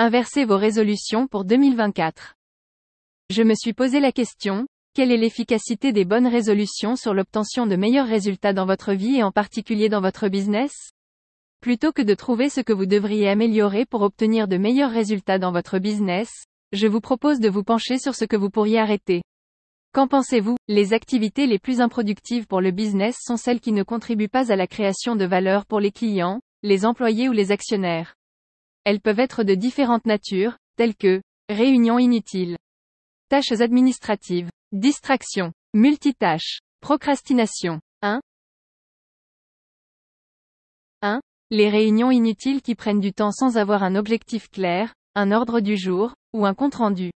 Inversez vos résolutions pour 2024. Je me suis posé la question, quelle est l'efficacité des bonnes résolutions sur l'obtention de meilleurs résultats dans votre vie et en particulier dans votre business Plutôt que de trouver ce que vous devriez améliorer pour obtenir de meilleurs résultats dans votre business, je vous propose de vous pencher sur ce que vous pourriez arrêter. Qu'en pensez-vous Les activités les plus improductives pour le business sont celles qui ne contribuent pas à la création de valeur pour les clients, les employés ou les actionnaires. Elles peuvent être de différentes natures, telles que réunions inutiles, tâches administratives, distractions, multitâches, procrastination. 1. 1. Les réunions inutiles qui prennent du temps sans avoir un objectif clair, un ordre du jour, ou un compte-rendu.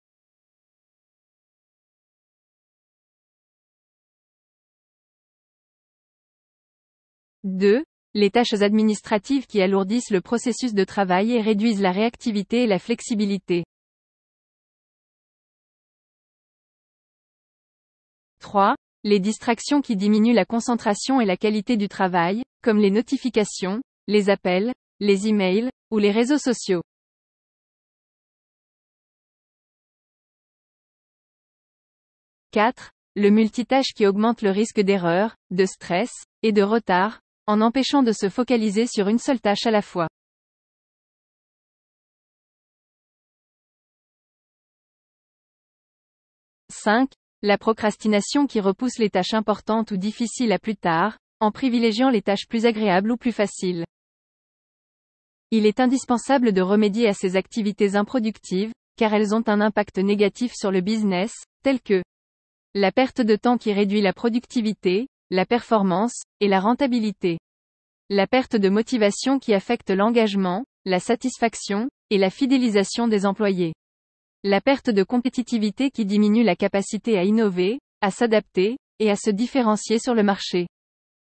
2 les tâches administratives qui alourdissent le processus de travail et réduisent la réactivité et la flexibilité. 3. Les distractions qui diminuent la concentration et la qualité du travail, comme les notifications, les appels, les emails, ou les réseaux sociaux. 4. Le multitâche qui augmente le risque d'erreur, de stress, et de retard, en empêchant de se focaliser sur une seule tâche à la fois. 5. La procrastination qui repousse les tâches importantes ou difficiles à plus tard, en privilégiant les tâches plus agréables ou plus faciles. Il est indispensable de remédier à ces activités improductives, car elles ont un impact négatif sur le business, tel que la perte de temps qui réduit la productivité, la performance, et la rentabilité. La perte de motivation qui affecte l'engagement, la satisfaction, et la fidélisation des employés. La perte de compétitivité qui diminue la capacité à innover, à s'adapter, et à se différencier sur le marché.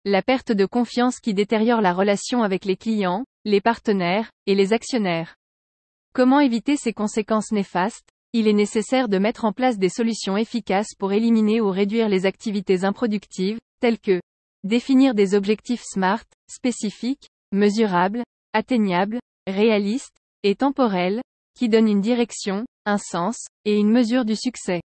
La perte de confiance qui détériore la relation avec les clients, les partenaires, et les actionnaires. Comment éviter ces conséquences néfastes Il est nécessaire de mettre en place des solutions efficaces pour éliminer ou réduire les activités improductives, tels que définir des objectifs SMART, spécifiques, mesurables, atteignables, réalistes et temporels, qui donnent une direction, un sens et une mesure du succès.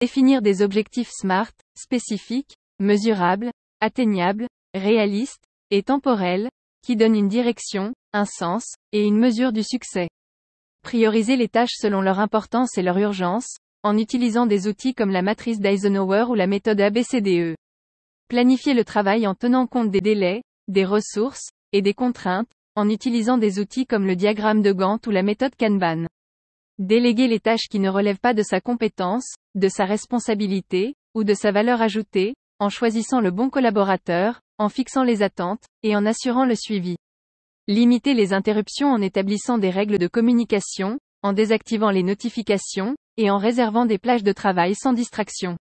Définir des objectifs SMART, spécifiques, mesurables, atteignables, réalistes et temporels, qui donnent une direction, un sens et une mesure du succès. Prioriser les tâches selon leur importance et leur urgence, en utilisant des outils comme la matrice d'Eisenhower ou la méthode ABCDE. Planifier le travail en tenant compte des délais, des ressources, et des contraintes, en utilisant des outils comme le diagramme de Gantt ou la méthode Kanban. Déléguer les tâches qui ne relèvent pas de sa compétence, de sa responsabilité, ou de sa valeur ajoutée, en choisissant le bon collaborateur, en fixant les attentes, et en assurant le suivi. Limiter les interruptions en établissant des règles de communication, en désactivant les notifications, et en réservant des plages de travail sans distraction.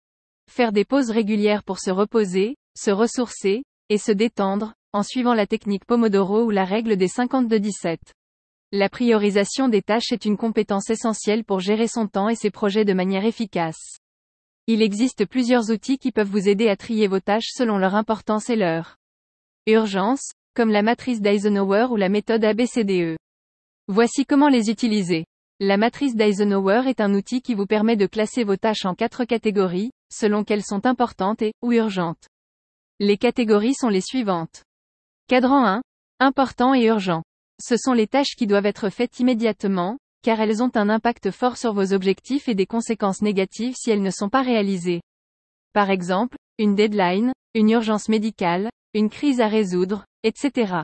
Faire des pauses régulières pour se reposer, se ressourcer, et se détendre, en suivant la technique Pomodoro ou la règle des 52-17. La priorisation des tâches est une compétence essentielle pour gérer son temps et ses projets de manière efficace. Il existe plusieurs outils qui peuvent vous aider à trier vos tâches selon leur importance et leur Urgence, comme la matrice d'Eisenhower ou la méthode ABCDE. Voici comment les utiliser. La matrice d'Eisenhower est un outil qui vous permet de classer vos tâches en quatre catégories, selon qu'elles sont importantes et, ou urgentes. Les catégories sont les suivantes. Cadran 1. Important et urgent. Ce sont les tâches qui doivent être faites immédiatement, car elles ont un impact fort sur vos objectifs et des conséquences négatives si elles ne sont pas réalisées. Par exemple, une deadline, une urgence médicale, une crise à résoudre, etc.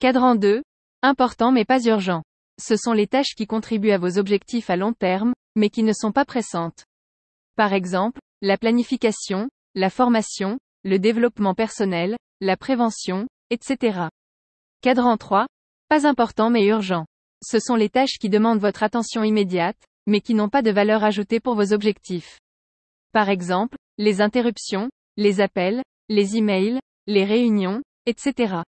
Cadran 2. Important mais pas urgent ce sont les tâches qui contribuent à vos objectifs à long terme, mais qui ne sont pas pressantes. Par exemple, la planification, la formation, le développement personnel, la prévention, etc. Cadran 3. Pas important mais urgent. Ce sont les tâches qui demandent votre attention immédiate, mais qui n'ont pas de valeur ajoutée pour vos objectifs. Par exemple, les interruptions, les appels, les emails, les réunions, etc.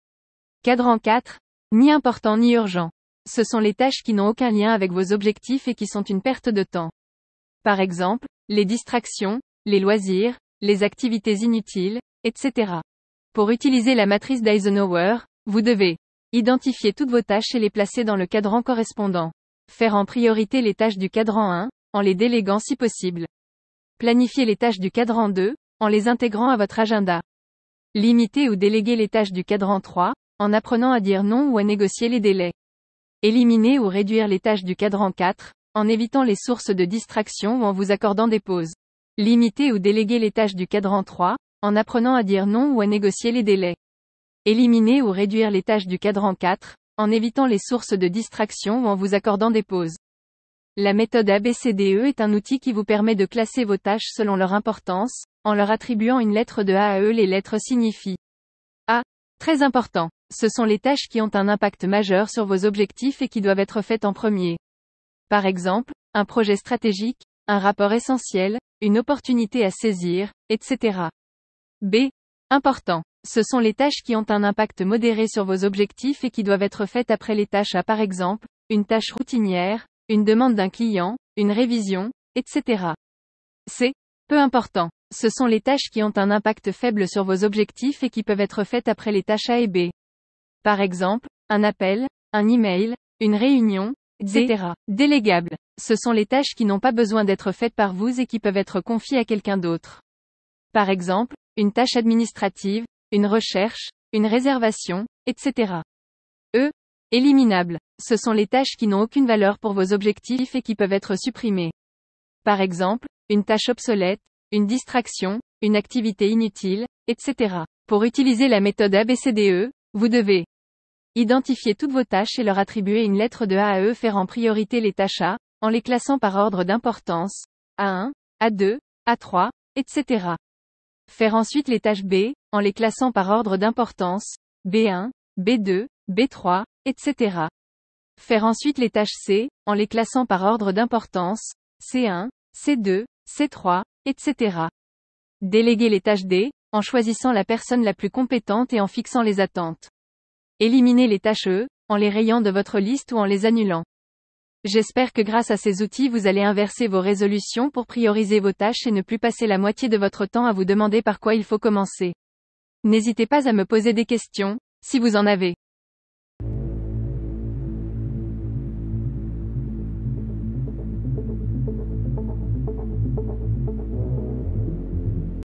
Cadran 4. Ni important ni urgent. Ce sont les tâches qui n'ont aucun lien avec vos objectifs et qui sont une perte de temps. Par exemple, les distractions, les loisirs, les activités inutiles, etc. Pour utiliser la matrice d'Eisenhower, vous devez identifier toutes vos tâches et les placer dans le cadran correspondant. Faire en priorité les tâches du cadran 1, en les déléguant si possible. Planifier les tâches du cadran 2, en les intégrant à votre agenda. Limiter ou déléguer les tâches du cadran 3, en apprenant à dire non ou à négocier les délais. Éliminer ou réduire les tâches du cadran 4, en évitant les sources de distraction ou en vous accordant des pauses. Limiter ou déléguer les tâches du cadran 3, en apprenant à dire non ou à négocier les délais. Éliminer ou réduire les tâches du cadran 4, en évitant les sources de distraction ou en vous accordant des pauses. La méthode ABCDE est un outil qui vous permet de classer vos tâches selon leur importance, en leur attribuant une lettre de A à E les lettres signifient Très important. Ce sont les tâches qui ont un impact majeur sur vos objectifs et qui doivent être faites en premier. Par exemple, un projet stratégique, un rapport essentiel, une opportunité à saisir, etc. B. Important. Ce sont les tâches qui ont un impact modéré sur vos objectifs et qui doivent être faites après les tâches à par exemple, une tâche routinière, une demande d'un client, une révision, etc. C. Peu important. Ce sont les tâches qui ont un impact faible sur vos objectifs et qui peuvent être faites après les tâches A et B. Par exemple, un appel, un email, une réunion, etc. Délégables. Ce sont les tâches qui n'ont pas besoin d'être faites par vous et qui peuvent être confiées à quelqu'un d'autre. Par exemple, une tâche administrative, une recherche, une réservation, etc. E. Éliminables. Ce sont les tâches qui n'ont aucune valeur pour vos objectifs et qui peuvent être supprimées. Par exemple, une tâche obsolète, une distraction, une activité inutile, etc. Pour utiliser la méthode ABCDE, vous devez identifier toutes vos tâches et leur attribuer une lettre de A à E, faire en priorité les tâches A, en les classant par ordre d'importance, A1, A2, A3, etc. Faire ensuite les tâches B, en les classant par ordre d'importance, B1, B2, B3, etc. Faire ensuite les tâches C, en les classant par ordre d'importance, C1, C2, C3, etc. Déléguer les tâches D, en choisissant la personne la plus compétente et en fixant les attentes. Éliminer les tâches E, en les rayant de votre liste ou en les annulant. J'espère que grâce à ces outils vous allez inverser vos résolutions pour prioriser vos tâches et ne plus passer la moitié de votre temps à vous demander par quoi il faut commencer. N'hésitez pas à me poser des questions, si vous en avez.